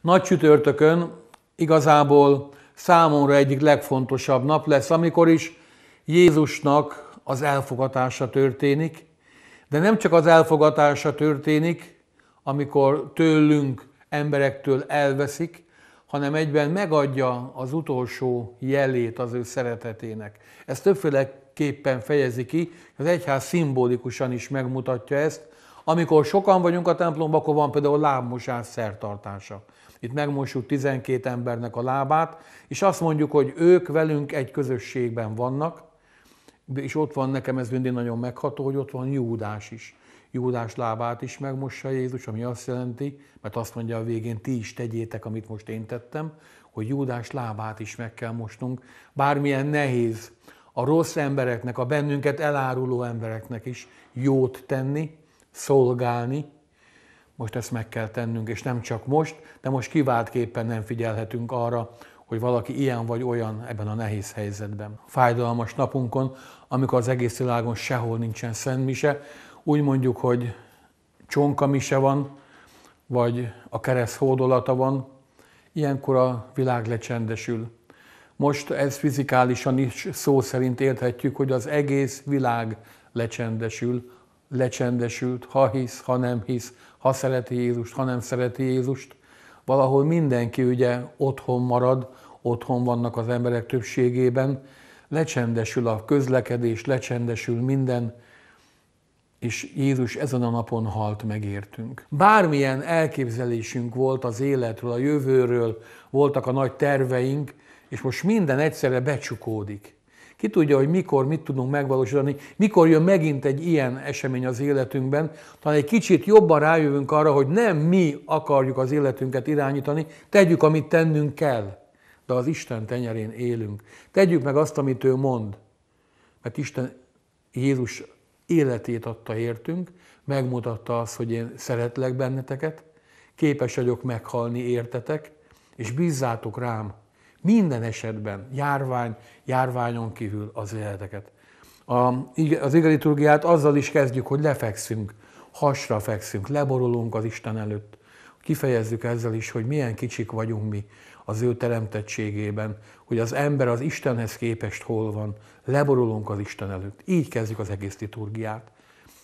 Nagy csütörtökön igazából számomra egyik legfontosabb nap lesz, amikor is Jézusnak az elfogatása történik, de nem csak az elfogatása történik, amikor tőlünk, emberektől elveszik, hanem egyben megadja az utolsó jelét az ő szeretetének. Ez többféleképpen fejezi ki, az egyház szimbolikusan is megmutatja ezt, amikor sokan vagyunk a templomban, akkor van például lábmosás szertartása. Itt megmosjuk 12 embernek a lábát, és azt mondjuk, hogy ők velünk egy közösségben vannak, és ott van nekem ez mindig nagyon megható, hogy ott van Júdás is. Júdás lábát is megmossa Jézus, ami azt jelenti, mert azt mondja a végén, ti is tegyétek, amit most én tettem, hogy Júdás lábát is meg kell mosnunk, bármilyen nehéz a rossz embereknek, a bennünket eláruló embereknek is jót tenni, szolgálni, most ezt meg kell tennünk, és nem csak most, de most kiváltképpen nem figyelhetünk arra, hogy valaki ilyen vagy olyan ebben a nehéz helyzetben. Fájdalmas napunkon, amikor az egész világon sehol nincsen szentmise, úgy mondjuk, hogy csonka mise van, vagy a kereszt hódolata van, ilyenkor a világ lecsendesül. Most ez fizikálisan is szó szerint érthetjük, hogy az egész világ lecsendesül lecsendesült, ha hisz, ha nem hisz, ha szereti Jézust, ha nem szereti Jézust. Valahol mindenki ugye otthon marad, otthon vannak az emberek többségében, lecsendesül a közlekedés, lecsendesül minden, és Jézus ezen a napon halt megértünk. Bármilyen elképzelésünk volt az életről, a jövőről, voltak a nagy terveink, és most minden egyszerre becsukódik. Ki tudja, hogy mikor mit tudunk megvalósítani, mikor jön megint egy ilyen esemény az életünkben, talán egy kicsit jobban rájövünk arra, hogy nem mi akarjuk az életünket irányítani, tegyük, amit tennünk kell, de az Isten tenyerén élünk. Tegyük meg azt, amit ő mond, mert Isten Jézus életét adta értünk, megmutatta azt, hogy én szeretlek benneteket, képes vagyok meghalni értetek, és bízzátok rám, minden esetben, járvány, járványon kívül az életeket. A, az igaliturgiát azzal is kezdjük, hogy lefekszünk, hasra fekszünk, leborulunk az Isten előtt. Kifejezzük ezzel is, hogy milyen kicsik vagyunk mi az ő teremtettségében, hogy az ember az Istenhez képest hol van, leborulunk az Isten előtt. Így kezdjük az egész liturgiát.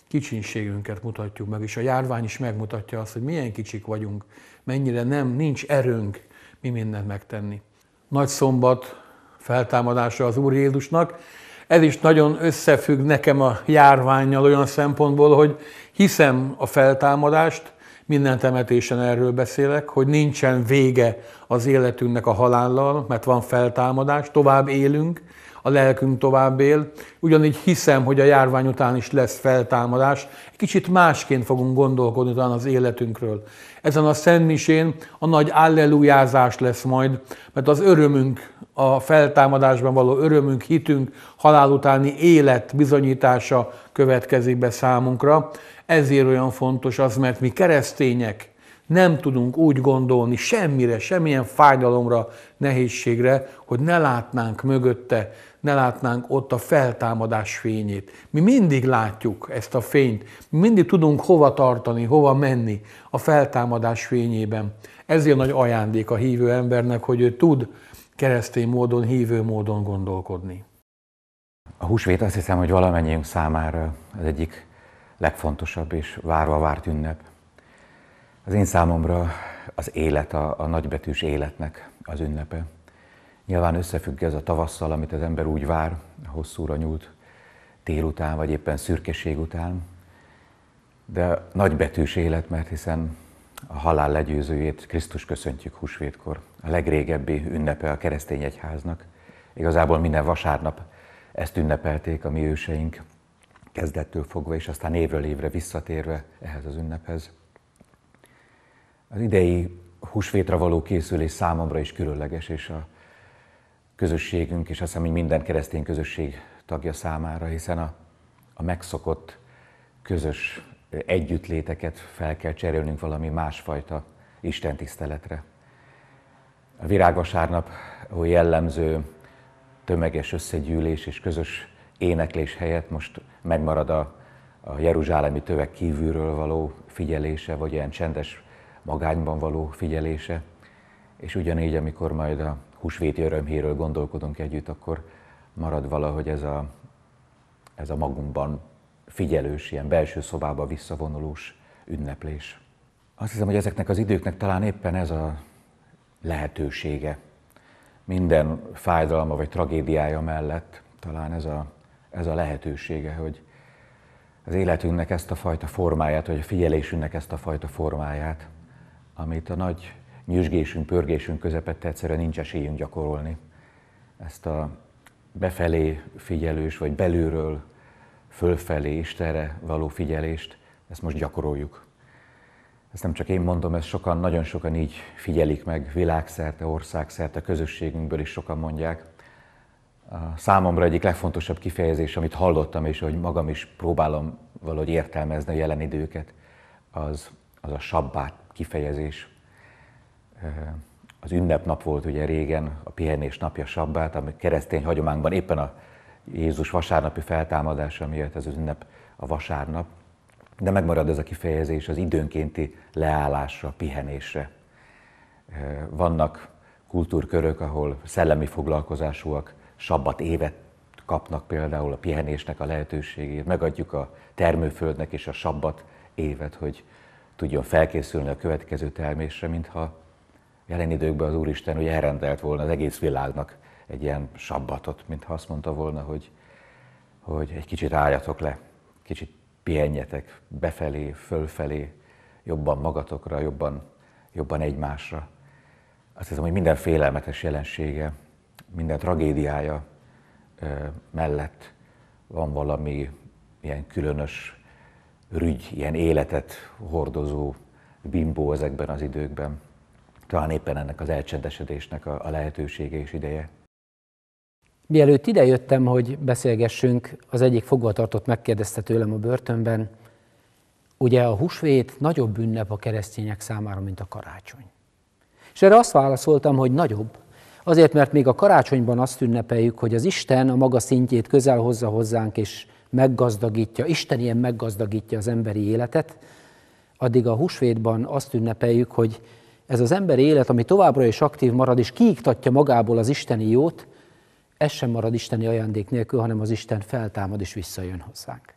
Kicsinségünket mutatjuk meg, és a járvány is megmutatja azt, hogy milyen kicsik vagyunk, mennyire nem, nincs erőnk mi mindent megtenni nagy szombat feltámadása az Úr Jézusnak. Ez is nagyon összefügg nekem a járványjal olyan szempontból, hogy hiszem a feltámadást, minden temetésen erről beszélek, hogy nincsen vége az életünknek a halállal, mert van feltámadás, tovább élünk, a lelkünk tovább él. Ugyanígy hiszem, hogy a járvány után is lesz feltámadás. Egy Kicsit másként fogunk gondolkodni talán az életünkről. Ezen a szentmisén a nagy allelujázás lesz majd, mert az örömünk, a feltámadásban való örömünk, hitünk, halál utáni élet bizonyítása következik be számunkra. Ezért olyan fontos az, mert mi keresztények, nem tudunk úgy gondolni semmire, semmilyen fájdalomra, nehézségre, hogy ne látnánk mögötte, ne látnánk ott a feltámadás fényét. Mi mindig látjuk ezt a fényt, mi mindig tudunk hova tartani, hova menni a feltámadás fényében. Ezért nagy ajándék a hívő embernek, hogy ő tud keresztény módon, hívő módon gondolkodni. A húsvét azt hiszem, hogy valamennyiünk számára az egyik legfontosabb és várva várt ünnep. Az én számomra az élet, a, a nagybetűs életnek az ünnepe. Nyilván összefügg ez a tavasszal, amit az ember úgy vár, hosszúra nyúlt tél után, vagy éppen szürkeség után, de nagybetűs élet, mert hiszen a halál legyőzőjét Krisztus köszöntjük húsvétkor, a legrégebbi ünnepe a keresztény egyháznak. Igazából minden vasárnap ezt ünnepelték a mi őseink, kezdettől fogva, és aztán évről évre visszatérve ehhez az ünnephez. Az idei húsvétra való készülés számomra is különleges, és a közösségünk, és azt hiszem, hogy minden keresztény közösség tagja számára, hiszen a, a megszokott közös együttléteket fel kell cserélnünk valami másfajta Isten tiszteletre. A virágvasárnap, hogy jellemző tömeges összegyűlés és közös éneklés helyett most megmarad a, a jeruzsálemi tövek kívülről való figyelése, vagy ilyen csendes magányban való figyelése, és ugyanígy, amikor majd a húsvéti örömhéről gondolkodunk együtt, akkor marad valahogy ez a, ez a magunkban figyelős, ilyen belső szobába visszavonulós ünneplés. Azt hiszem, hogy ezeknek az időknek talán éppen ez a lehetősége. Minden fájdalma vagy tragédiája mellett talán ez a, ez a lehetősége, hogy az életünknek ezt a fajta formáját, vagy a figyelésünknek ezt a fajta formáját amit a nagy nyüzsgésünk, pörgésünk közepette egyszerűen nincs esélyünk gyakorolni. Ezt a befelé figyelős, vagy belülről fölfelé Istenre való figyelést, ezt most gyakoroljuk. Ezt nem csak én mondom, ezt sokan, nagyon sokan így figyelik meg, világszerte, országszerte, közösségünkből is sokan mondják. A számomra egyik legfontosabb kifejezés, amit hallottam, és hogy magam is próbálom valahogy értelmezni a jelen időket, az, az a sabbát kifejezés. Az ünnepnap volt ugye régen, a pihenés napja sabbát, ami keresztény hagyományban éppen a Jézus vasárnapi feltámadása miatt ez az ünnep a vasárnap, de megmarad ez a kifejezés az időnkénti leállásra, pihenésre. Vannak kultúrkörök, ahol szellemi foglalkozásúak sabbat évet kapnak például a pihenésnek a lehetőségét, megadjuk a termőföldnek és a sabbat évet, hogy tudjon felkészülni a következő termésre, mintha jelen időkben az Úristen hogy elrendelt volna az egész világnak egy ilyen sabbatot, mintha azt mondta volna, hogy, hogy egy kicsit álljatok le, kicsit pihenjetek befelé, fölfelé, jobban magatokra, jobban, jobban egymásra. Azt hiszem, hogy minden félelmetes jelensége, minden tragédiája mellett van valami ilyen különös rügy, ilyen életet hordozó bimbó ezekben az időkben. Talán éppen ennek az elcsendesedésnek a, a lehetősége és ideje. Mielőtt idejöttem, hogy beszélgessünk, az egyik fogvatartott megkérdezte tőlem a börtönben, ugye a húsvét nagyobb ünnep a keresztények számára, mint a karácsony. És erre azt válaszoltam, hogy nagyobb, azért, mert még a karácsonyban azt ünnepeljük, hogy az Isten a maga szintjét közel hozza hozzánk, és meggazdagítja, Isten ilyen meggazdagítja az emberi életet, addig a húsvétban azt ünnepeljük, hogy ez az emberi élet, ami továbbra is aktív marad, és kiiktatja magából az isteni jót, ez sem marad isteni ajándék nélkül, hanem az Isten feltámad és visszajön hozzánk.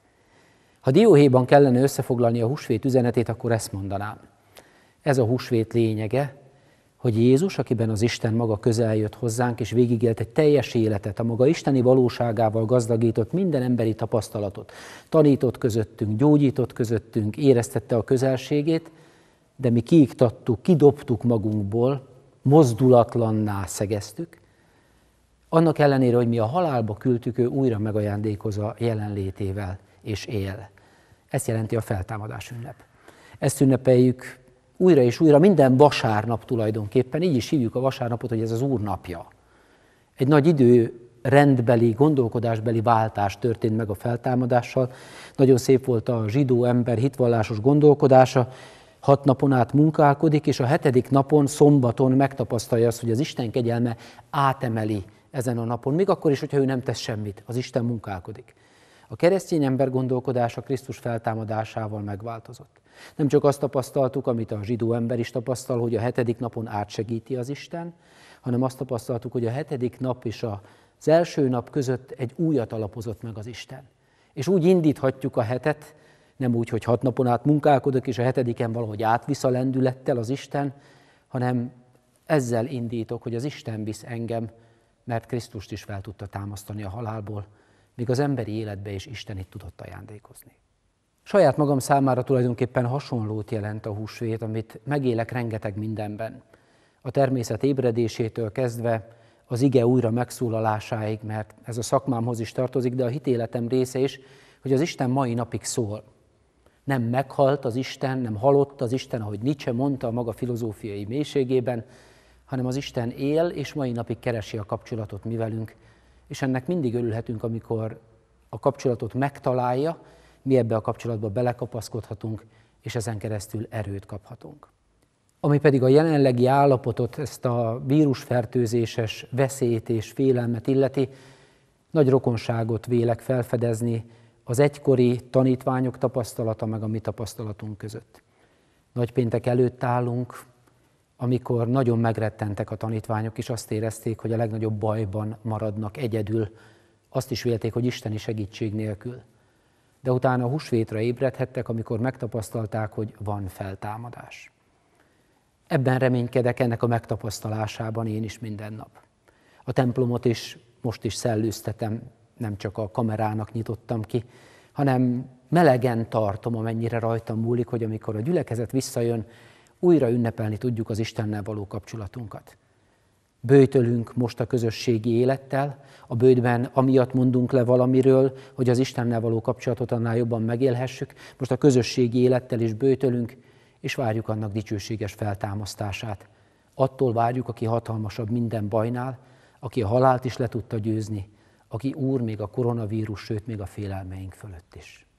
Ha dióhéjban kellene összefoglalni a húsvét üzenetét, akkor ezt mondanám. Ez a húsvét lényege, hogy Jézus, akiben az Isten maga közel jött hozzánk, és végigélt egy teljes életet, a maga isteni valóságával gazdagított minden emberi tapasztalatot, tanított közöttünk, gyógyított közöttünk, éreztette a közelségét, de mi kiiktattuk, kidobtuk magunkból, mozdulatlanná szegeztük, annak ellenére, hogy mi a halálba küldtük, ő újra megajándékoz a jelenlétével, és él. Ezt jelenti a feltámadás ünnep. Ezt ünnepeljük újra és újra minden vasárnap tulajdonképpen, így is hívjuk a vasárnapot, hogy ez az úrnapja. Egy nagy idő rendbeli, gondolkodásbeli váltás történt meg a feltámadással. Nagyon szép volt a zsidó ember hitvallásos gondolkodása, hat napon át munkálkodik, és a hetedik napon, szombaton megtapasztalja azt, hogy az Isten kegyelme átemeli ezen a napon, még akkor is, hogyha ő nem tesz semmit, az Isten munkálkodik. A keresztény ember gondolkodása Krisztus feltámadásával megváltozott. Nem csak azt tapasztaltuk, amit a zsidó ember is tapasztal, hogy a hetedik napon átsegíti az Isten, hanem azt tapasztaltuk, hogy a hetedik nap és az első nap között egy újat alapozott meg az Isten. És úgy indíthatjuk a hetet, nem úgy, hogy hat napon át munkálkodok, és a hetediken valahogy átvisz a lendülettel az Isten, hanem ezzel indítok, hogy az Isten visz engem, mert Krisztust is fel tudta támasztani a halálból, még az emberi életbe is Isten itt tudott ajándékozni. Saját magam számára tulajdonképpen hasonlót jelent a húsvét, amit megélek rengeteg mindenben. A természet ébredésétől kezdve az ige újra megszólalásáig, mert ez a szakmámhoz is tartozik, de a hitéletem része is, hogy az Isten mai napig szól. Nem meghalt az Isten, nem halott az Isten, ahogy Nietzsche mondta a maga filozófiai mélységében, hanem az Isten él, és mai napig keresi a kapcsolatot mi velünk, és ennek mindig örülhetünk, amikor a kapcsolatot megtalálja, mi ebbe a kapcsolatba belekapaszkodhatunk, és ezen keresztül erőt kaphatunk. Ami pedig a jelenlegi állapotot, ezt a vírusfertőzéses veszélyt és félelmet illeti, nagy rokonságot vélek felfedezni az egykori tanítványok tapasztalata meg a mi tapasztalatunk között. Nagypéntek előtt állunk, amikor nagyon megrettentek a tanítványok, és azt érezték, hogy a legnagyobb bajban maradnak egyedül, azt is vélték, hogy isteni segítség nélkül. De utána a húsvétra ébredhettek, amikor megtapasztalták, hogy van feltámadás. Ebben reménykedek ennek a megtapasztalásában én is minden nap. A templomot is most is szellőztetem, nem csak a kamerának nyitottam ki, hanem melegen tartom, amennyire rajtam múlik, hogy amikor a gyülekezet visszajön, újra ünnepelni tudjuk az Istennel való kapcsolatunkat. Bőjtölünk most a közösségi élettel, a bődben amiatt mondunk le valamiről, hogy az Istennel való kapcsolatot annál jobban megélhessük, most a közösségi élettel is bőjtölünk, és várjuk annak dicsőséges feltámasztását. Attól várjuk, aki hatalmasabb minden bajnál, aki a halált is le tudta győzni, aki úr még a koronavírus, sőt még a félelmeink fölött is.